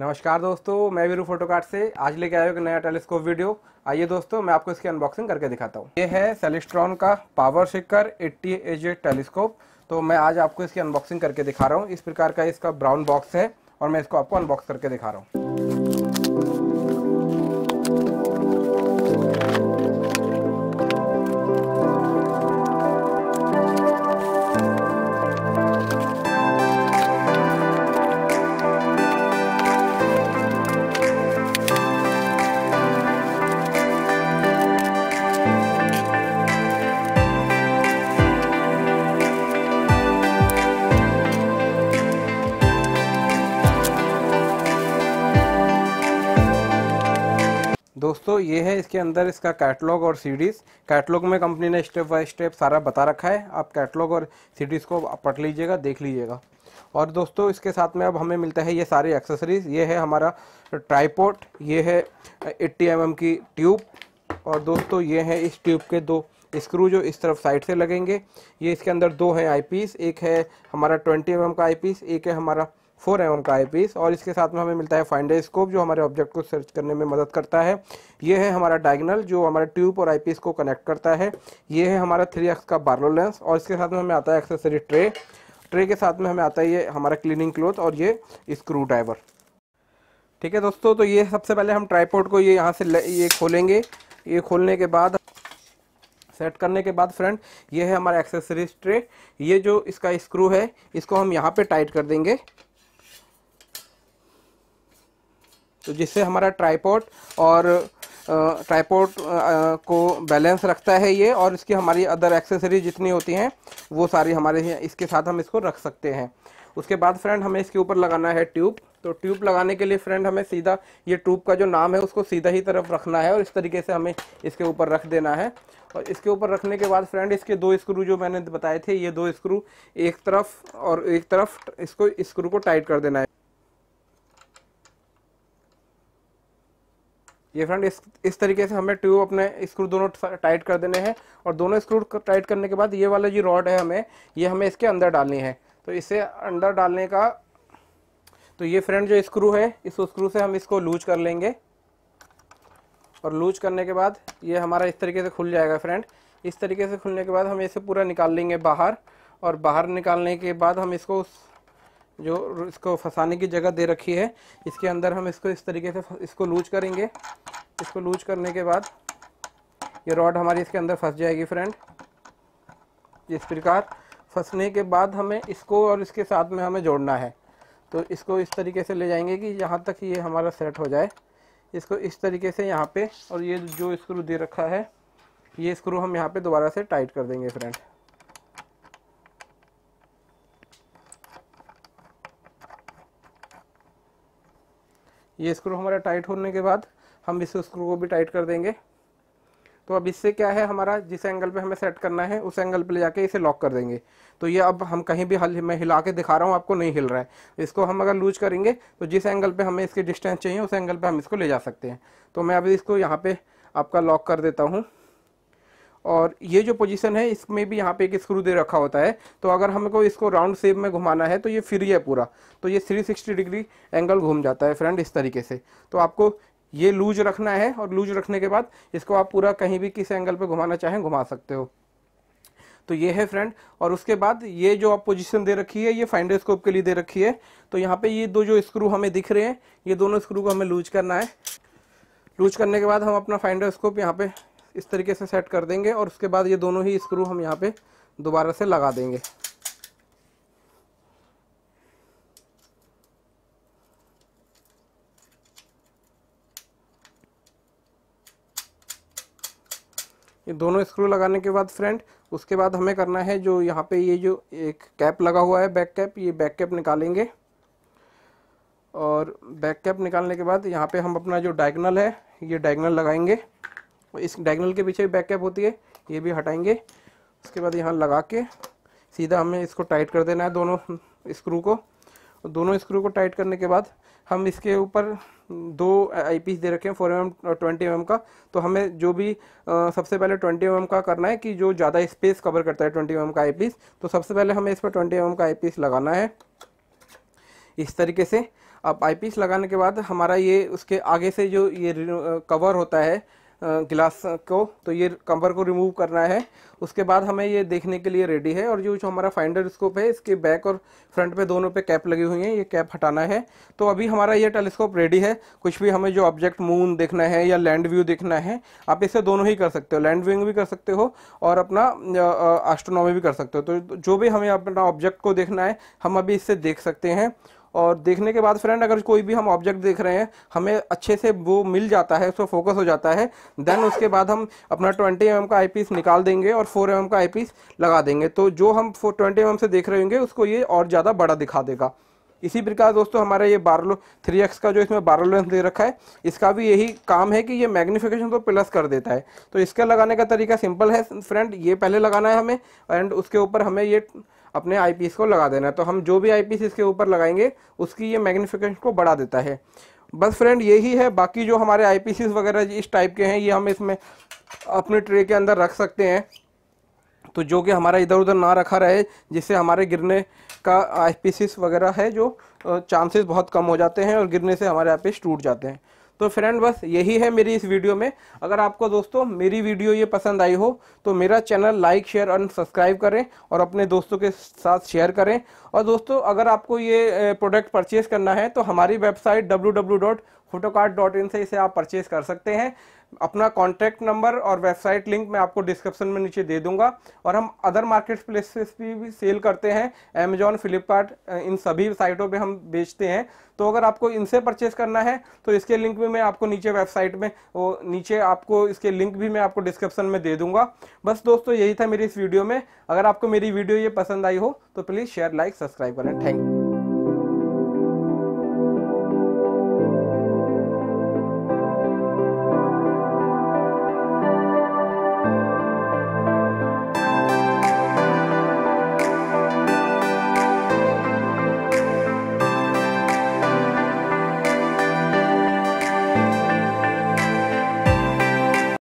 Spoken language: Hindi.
नमस्कार दोस्तों मैं वीरू फोटोकार्ट से आज लेके आया एक नया टेलीस्कोप वीडियो आइए दोस्तों मैं आपको इसकी अनबॉक्सिंग करके दिखाता हूँ ये है सेलिस्ट्रॉन का पावर शिकर एट्टी एज टेलीस्कोप तो मैं आज आपको इसकी अनबॉक्सिंग करके दिखा रहा हूँ इस प्रकार का इसका ब्राउन बॉक्स है और मैं इसको आपको अनबॉक्स करके दिखा रहा हूँ दोस्तों ये है इसके अंदर इसका कैटलॉग और सीडीज कैटलॉग में कंपनी ने स्टेप बाय स्टेप सारा बता रखा है आप कैटलॉग और सीडीज को पढ़ लीजिएगा देख लीजिएगा और दोस्तों इसके साथ में अब हमें मिलता है ये सारे एक्सेसरीज ये है हमारा ट्राईपोर्ट ये है एट्टी एम mm की ट्यूब और दोस्तों ये है इस ट्यूब के दो स्क्रू जो इस तरफ साइड से लगेंगे ये इसके अंदर दो हैं आई एक है हमारा ट्वेंटी एम mm का आई एक है हमारा फोर एम का आई और इसके साथ में हमें मिलता है फाइंडर स्कोप जो हमारे ऑब्जेक्ट को सर्च करने में मदद करता है ये है हमारा डायगनल जो हमारे ट्यूब और आई को कनेक्ट करता है ये है हमारा थ्री एक्स का बार्लो लेंस और इसके साथ में हमें आता है एक्सेसरी ट्रे ट्रे के साथ में हमें आता है ये हमारा क्लीनिंग क्लोथ और ये स्क्रू ड्राइवर ठीक है दोस्तों तो ये सबसे पहले हम ट्राईपोर्ट को ये यहाँ से ये खोलेंगे ये खोलने के बाद सेट करने के बाद फ्रेंड ये है हमारा एक्सेसरीज ट्रे ये जो इसका स्क्रू है इसको हम यहाँ पे टाइट कर देंगे तो जिससे हमारा ट्राईपोर्ट और ट्राईपोर्ट को बैलेंस रखता है ये और इसकी हमारी अदर एक्सेसरी जितनी होती हैं वो सारी हमारे इसके साथ हम इसको रख सकते हैं उसके बाद फ्रेंड हमें इसके ऊपर लगाना है ट्यूब तो ट्यूब लगाने के लिए फ्रेंड हमें सीधा ये ट्यूब का जो नाम है उसको सीधा ही तरफ रखना है और इस तरीके से हमें इसके ऊपर रख देना है और इसके ऊपर रखने के बाद फ्रेंड इसके दो स्क्रू जो मैंने बताए थे ये दो स्क्रू एक तरफ और एक तरफ इसको स्क्रू को टाइट कर देना है ये फ्रेंड इस इस तरीके से हमें ट्यूब अपने स्क्रू दोनों टाइट कर देने हैं और दोनों स्क्रू टाइट करने के बाद ये वाला जो रॉड है हमें ये हमें इसके अंदर डालनी है तो इसे अंदर डालने का तो ये फ्रेंड जो स्क्रू है इस स्क्रू से हम इसको लूज कर लेंगे और लूज करने के बाद ये हमारा इस तरीके से खुल जाएगा फ्रेंड इस तरीके से खुलने के बाद हम इसे पूरा निकाल लेंगे बाहर और बाहर निकालने के बाद हम इसको जो इसको फंसाने की जगह दे रखी है इसके अंदर हम इसको इस तरीके से इसको लूज करेंगे इसको लूज करने के बाद ये रॉड हमारी इसके अंदर फंस जाएगी फ्रेंड इस प्रकार फंसने के बाद हमें इसको और इसके साथ में हमें जोड़ना है तो इसको इस तरीके से ले जाएंगे कि यहाँ तक ये हमारा सेट हो जाए इसको इस तरीके से यहाँ पे और ये जो स्क्रू दे रखा है ये स्क्रू हम यहाँ पे दोबारा से टाइट कर देंगे फ्रेंड ये स्क्रू हमारा टाइट होने के बाद हम इस स्क्रू को भी टाइट कर देंगे तो अब इससे क्या है हमारा जिस एंगल पे हमें सेट करना है उस एंगल पे ले जाके इसे लॉक कर देंगे तो ये अब हम कहीं भी हल मैं हिला के दिखा रहा हूँ आपको नहीं हिल रहा है इसको हम अगर लूज करेंगे तो जिस एंगल पे हमें इसकी डिस्टेंस चाहिए उस एंगल पे हम इसको ले जा सकते हैं तो मैं अभी इसको यहाँ पे आपका लॉक कर देता हूँ और ये जो पोजीशन है इसमें भी यहाँ पे एक स्क्रू दे रखा होता है तो अगर हमको इसको राउंड शेप में घुमाना है तो ये फ्री है पूरा तो ये 360 डिग्री एंगल घूम जाता है फ्रेंड इस तरीके से तो आपको ये लूज रखना है और लूज रखने के बाद इसको आप पूरा कहीं भी किस एंगल पर घुमाना चाहें घुमा सकते हो तो ये है फ्रेंड और उसके बाद ये जो आप पोजीशन दे रखी है ये फाइंडर स्कोप के लिए दे रखी है तो यहाँ पे ये दो जो स्क्रू हमें दिख रहे हैं ये दोनों स्क्रू को हमें लूज करना है लूज करने के बाद हम अपना फाइंडर स्कोप यहाँ पे इस तरीके से सेट कर देंगे और उसके बाद ये दोनों ही स्क्रू हम यहाँ पे दोबारा से लगा देंगे ये दोनों स्क्रू लगाने के बाद फ्रेंड उसके बाद हमें करना है जो यहाँ पे ये जो एक कैप लगा हुआ है बैक कैप ये बैक कैप निकालेंगे और बैक कैप निकालने के बाद यहाँ पे हम अपना जो डायगनल है ये डायगनल लगाएंगे इस डायगनल के पीछे भी बैक कैप होती है ये भी हटाएंगे उसके बाद यहाँ लगा के सीधा हमें इसको टाइट कर देना है दोनों स्क्रू को दोनों स्क्रू को टाइट करने के बाद हम इसके ऊपर दो आईपीस दे रखे हैं फोर एम और ट्वेंटी एम का तो हमें जो भी आ, सबसे पहले ट्वेंटी एम का करना है कि जो ज़्यादा स्पेस कवर करता है ट्वेंटी एम का आईपीस तो सबसे पहले हमें इस पर ट्वेंटी एम का आईपीस लगाना है इस तरीके से अब आईपीस लगाने के बाद हमारा ये उसके आगे से जो ये कवर होता है गिलास को तो ये कम्बर को रिमूव करना है उसके बाद हमें ये देखने के लिए रेडी है और ये जो हमारा फाइंडर स्कोप है इसके बैक और फ्रंट पे दोनों पे कैप लगी हुई है ये कैप हटाना है तो अभी हमारा ये टेलीस्कोप रेडी है कुछ भी हमें जो ऑब्जेक्ट मून देखना है या लैंड व्यू देखना है आप इसे दोनों ही कर सकते हो लैंड व्यूइंग भी कर सकते हो और अपना एस्ट्रोनॉमी भी कर सकते हो तो जो भी हमें अपना ऑब्जेक्ट को देखना है हम अभी इससे देख सकते हैं और देखने के बाद फ्रेंड अगर कोई भी हम ऑब्जेक्ट देख रहे हैं हमें अच्छे से वो मिल जाता है उसको फोकस हो जाता है देन उसके बाद हम अपना 20 एम mm का आईपीस निकाल देंगे और 4 एम mm का आईपीस लगा देंगे तो जो हम 20 एम mm से देख रहे होंगे उसको ये और ज़्यादा बड़ा दिखा देगा इसी प्रकार दोस्तों हमारे ये बारलो थ्री एक्स का जो इसमें बारह लेंस दे रखा है इसका भी यही काम है कि ये मैग्निफिकेशन तो प्लस कर देता है तो इसका लगाने का तरीका सिंपल है फ्रेंड ये पहले लगाना है हमें एंड उसके ऊपर हमें ये अपने आईपीस को लगा देना है तो हम जो भी आईपीस इसके ऊपर लगाएंगे उसकी ये मैग्निफिकेशन को बढ़ा देता है बस फ्रेंड यही है बाकी जो हमारे आई वगैरह इस टाइप के हैं ये हम इसमें अपने ट्रे के अंदर रख सकते हैं तो जो कि हमारा इधर उधर ना रखा रहे जिससे हमारे गिरने का आई वगैरह है जो चांसेस बहुत कम हो जाते हैं और गिरने से हमारे आई टूट जाते हैं तो फ्रेंड बस यही है मेरी इस वीडियो में अगर आपको दोस्तों मेरी वीडियो ये पसंद आई हो तो मेरा चैनल लाइक शेयर और सब्सक्राइब करें और अपने दोस्तों के साथ शेयर करें और दोस्तों अगर आपको ये प्रोडक्ट परचेस करना है तो हमारी वेबसाइट डब्ल्यू से इसे आप परचेस कर सकते हैं अपना कॉन्टैक्ट नंबर और वेबसाइट लिंक मैं आपको डिस्क्रिप्शन में नीचे दे दूंगा और हम अदर मार्केट प्लेसेस भी, भी सेल करते हैं अमेजॉन फ्लिपकार्ट इन सभी साइटों पे हम बेचते हैं तो अगर आपको इनसे परचेस करना है तो इसके लिंक भी मैं आपको नीचे वेबसाइट में वो नीचे आपको इसके लिंक भी मैं आपको डिस्क्रिप्शन में दे दूंगा बस दोस्तों यही था मेरी इस वीडियो में अगर आपको मेरी वीडियो ये पसंद आई हो तो प्लीज़ शेयर लाइक सब्सक्राइब करें थैंक यू